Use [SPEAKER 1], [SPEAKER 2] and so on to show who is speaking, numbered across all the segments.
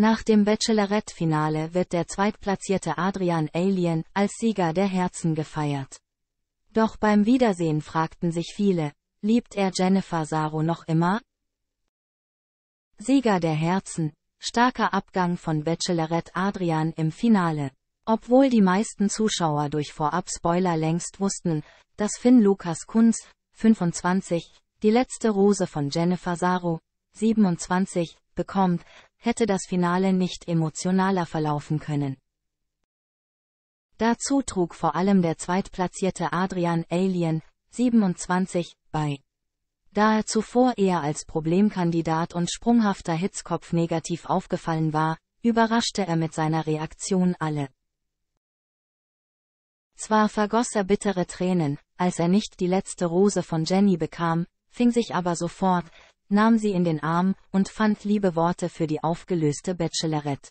[SPEAKER 1] Nach dem Bachelorette-Finale wird der zweitplatzierte Adrian Alien als Sieger der Herzen gefeiert. Doch beim Wiedersehen fragten sich viele, liebt er Jennifer Saro noch immer? Sieger der Herzen, starker Abgang von Bachelorette Adrian im Finale. Obwohl die meisten Zuschauer durch Vorab-Spoiler längst wussten, dass Finn Lukas Kunz, 25, die letzte Rose von Jennifer Saro, 27, bekommt, hätte das Finale nicht emotionaler verlaufen können. Dazu trug vor allem der zweitplatzierte Adrian Alien, 27, bei. Da er zuvor eher als Problemkandidat und sprunghafter Hitzkopf negativ aufgefallen war, überraschte er mit seiner Reaktion alle. Zwar vergoss er bittere Tränen, als er nicht die letzte Rose von Jenny bekam, fing sich aber sofort, nahm sie in den Arm und fand liebe Worte für die aufgelöste Bachelorette.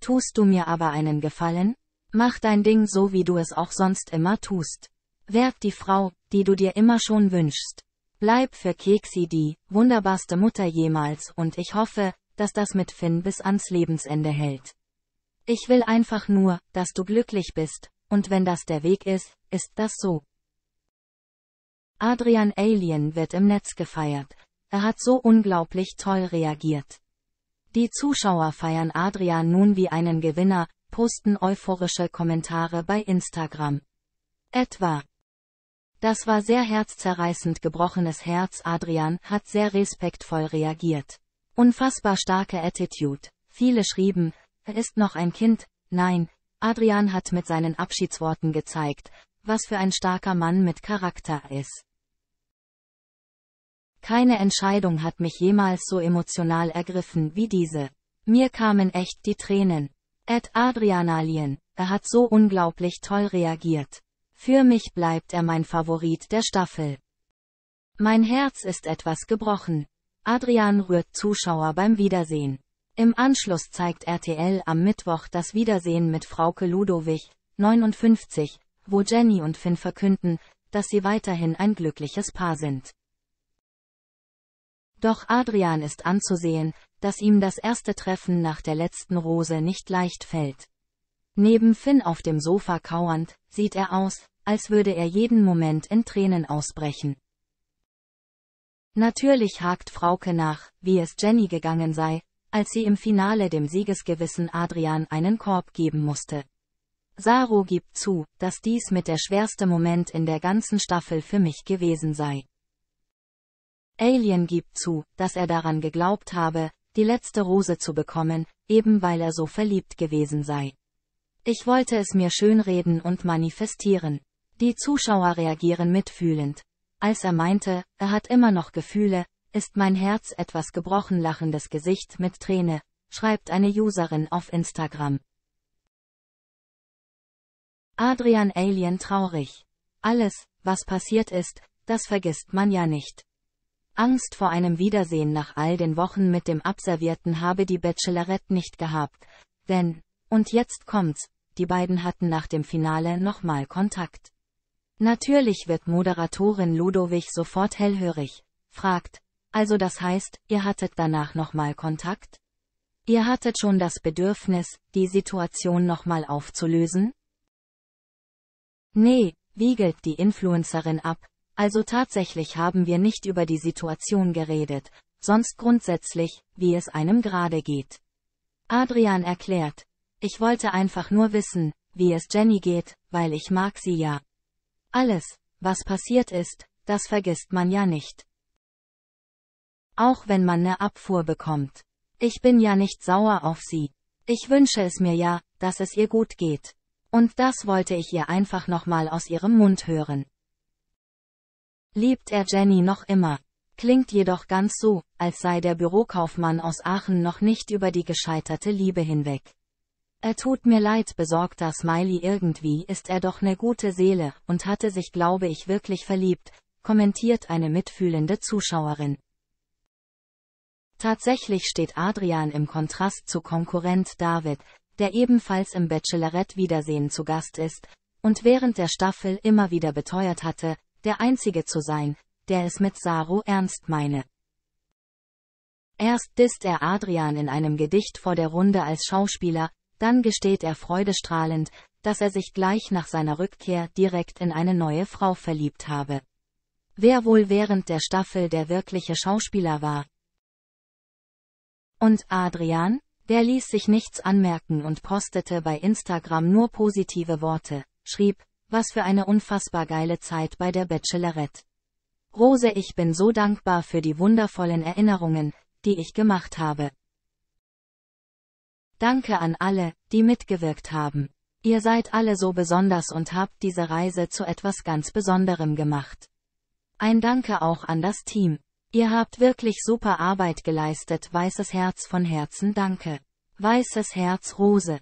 [SPEAKER 1] Tust du mir aber einen Gefallen? Mach dein Ding so, wie du es auch sonst immer tust. Werd die Frau, die du dir immer schon wünschst. Bleib für Keksi die wunderbarste Mutter jemals und ich hoffe, dass das mit Finn bis ans Lebensende hält. Ich will einfach nur, dass du glücklich bist, und wenn das der Weg ist, ist das so. Adrian Alien wird im Netz gefeiert. Er hat so unglaublich toll reagiert. Die Zuschauer feiern Adrian nun wie einen Gewinner, posten euphorische Kommentare bei Instagram. Etwa. Das war sehr herzzerreißend gebrochenes Herz. Adrian hat sehr respektvoll reagiert. Unfassbar starke Attitude. Viele schrieben, er ist noch ein Kind. Nein, Adrian hat mit seinen Abschiedsworten gezeigt, was für ein starker Mann mit Charakter ist. Keine Entscheidung hat mich jemals so emotional ergriffen wie diese. Mir kamen echt die Tränen. Ed Adrianalien, er hat so unglaublich toll reagiert. Für mich bleibt er mein Favorit der Staffel. Mein Herz ist etwas gebrochen. Adrian rührt Zuschauer beim Wiedersehen. Im Anschluss zeigt RTL am Mittwoch das Wiedersehen mit Frauke Ludowig, 59, wo Jenny und Finn verkünden, dass sie weiterhin ein glückliches Paar sind. Doch Adrian ist anzusehen, dass ihm das erste Treffen nach der letzten Rose nicht leicht fällt. Neben Finn auf dem Sofa kauernd, sieht er aus, als würde er jeden Moment in Tränen ausbrechen. Natürlich hakt Frauke nach, wie es Jenny gegangen sei, als sie im Finale dem siegesgewissen Adrian einen Korb geben musste. Saro gibt zu, dass dies mit der schwerste Moment in der ganzen Staffel für mich gewesen sei. Alien gibt zu, dass er daran geglaubt habe, die letzte Rose zu bekommen, eben weil er so verliebt gewesen sei. Ich wollte es mir schönreden und manifestieren. Die Zuschauer reagieren mitfühlend. Als er meinte, er hat immer noch Gefühle, ist mein Herz etwas gebrochen lachendes Gesicht mit Träne, schreibt eine Userin auf Instagram. Adrian Alien traurig. Alles, was passiert ist, das vergisst man ja nicht. Angst vor einem Wiedersehen nach all den Wochen mit dem Abservierten habe die Bachelorette nicht gehabt, denn, und jetzt kommt's, die beiden hatten nach dem Finale nochmal Kontakt. Natürlich wird Moderatorin Ludowig sofort hellhörig, fragt, also das heißt, ihr hattet danach nochmal Kontakt? Ihr hattet schon das Bedürfnis, die Situation nochmal aufzulösen? Nee, wiegelt die Influencerin ab, also tatsächlich haben wir nicht über die Situation geredet, sonst grundsätzlich, wie es einem gerade geht. Adrian erklärt, ich wollte einfach nur wissen, wie es Jenny geht, weil ich mag sie ja. Alles, was passiert ist, das vergisst man ja nicht. Auch wenn man ne Abfuhr bekommt. Ich bin ja nicht sauer auf sie. Ich wünsche es mir ja, dass es ihr gut geht. Und das wollte ich ihr einfach nochmal aus ihrem Mund hören. Liebt er Jenny noch immer. Klingt jedoch ganz so, als sei der Bürokaufmann aus Aachen noch nicht über die gescheiterte Liebe hinweg. Er tut mir leid, besorgter Smiley irgendwie ist er doch ne gute Seele und hatte sich glaube ich wirklich verliebt, kommentiert eine mitfühlende Zuschauerin. Tatsächlich steht Adrian im Kontrast zu Konkurrent David, der ebenfalls im Bachelorette Wiedersehen zu Gast ist, und während der Staffel immer wieder beteuert hatte, der Einzige zu sein, der es mit Saru ernst meine. Erst disst er Adrian in einem Gedicht vor der Runde als Schauspieler, dann gesteht er freudestrahlend, dass er sich gleich nach seiner Rückkehr direkt in eine neue Frau verliebt habe. Wer wohl während der Staffel der wirkliche Schauspieler war? Und Adrian? Der ließ sich nichts anmerken und postete bei Instagram nur positive Worte, schrieb, was für eine unfassbar geile Zeit bei der Bachelorette. Rose, ich bin so dankbar für die wundervollen Erinnerungen, die ich gemacht habe. Danke an alle, die mitgewirkt haben. Ihr seid alle so besonders und habt diese Reise zu etwas ganz Besonderem gemacht. Ein Danke auch an das Team. Ihr habt wirklich super Arbeit geleistet, weißes Herz von Herzen danke. Weißes Herz Rose.